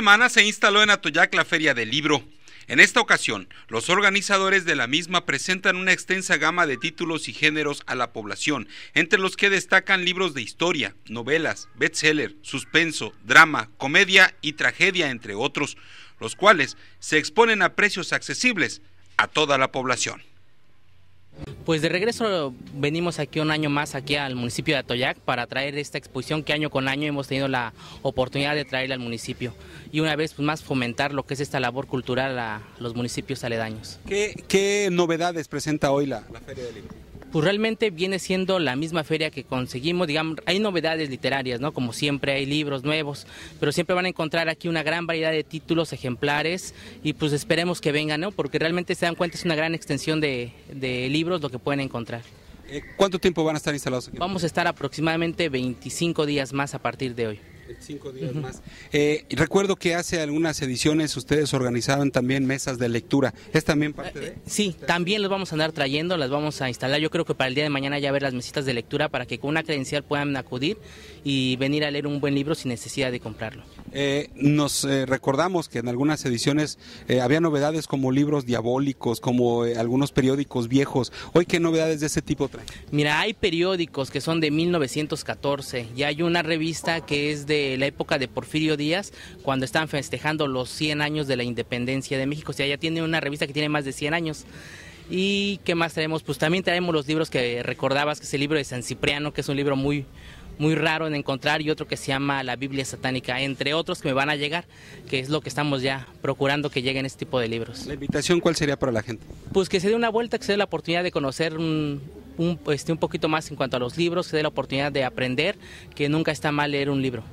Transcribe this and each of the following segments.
semana se instaló en Atoyac la Feria del Libro. En esta ocasión, los organizadores de la misma presentan una extensa gama de títulos y géneros a la población, entre los que destacan libros de historia, novelas, bestseller, suspenso, drama, comedia y tragedia, entre otros, los cuales se exponen a precios accesibles a toda la población. Pues de regreso venimos aquí un año más aquí al municipio de Atoyac para traer esta exposición que año con año hemos tenido la oportunidad de traerla al municipio y una vez pues, más fomentar lo que es esta labor cultural a los municipios aledaños. ¿Qué, novedades presenta hoy la, Feria del Libro? pues realmente viene siendo la misma feria que conseguimos, digamos, hay novedades literarias, ¿no? Como siempre hay libros nuevos, pero siempre van a encontrar aquí una gran variedad de títulos, ejemplares, y pues esperemos que vengan, ¿no? Porque realmente se dan cuenta es una gran extensión de, de libros lo que pueden encontrar. Eh, ¿Cuánto tiempo van a estar instalados aquí? Vamos a estar aproximadamente 25 días más a partir de hoy. Cinco días más. Eh, recuerdo que hace algunas ediciones ustedes organizaban también mesas de lectura. ¿Es también parte eh, de...? Eh, sí, también las vamos a andar trayendo, las vamos a instalar. Yo creo que para el día de mañana ya ver las mesitas de lectura para que con una credencial puedan acudir y venir a leer un buen libro sin necesidad de comprarlo. nos recordamos que en algunas ediciones había novedades como libros diabólicos, como algunos periódicos viejos. ¿Hoy qué novedades de ese tipo traen? Mira, hay periódicos que son de 1914 y hay una revista que es de la época de Porfirio Díaz, cuando estaban festejando los 100 años de la independencia de México. O sea, ya tiene una revista que tiene más de 100 años. ¿Y qué más traemos? Pues también traemos los libros que recordabas, que es el libro de San Cipriano, que es un libro muy, muy raro en encontrar, y otro que se llama La Biblia Satánica, entre otros que me van a llegar, que es lo que estamos ya procurando que lleguen este tipo de libros. ¿La invitación cuál sería para la gente? Pues que se dé una vuelta, que se dé la oportunidad de conocer un, este, un poquito más en cuanto a los libros, que se dé la oportunidad de aprender, que nunca está mal leer un libro.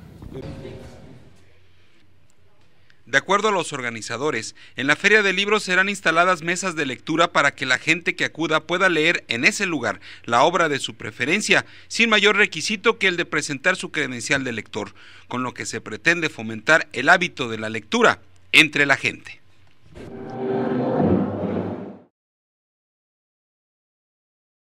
De acuerdo a los organizadores, en la Feria de Libros serán instaladas mesas de lectura para que la gente que acuda pueda leer en ese lugar la obra de su preferencia, sin mayor requisito que el de presentar su credencial de lector, con lo que se pretende fomentar el hábito de la lectura entre la gente.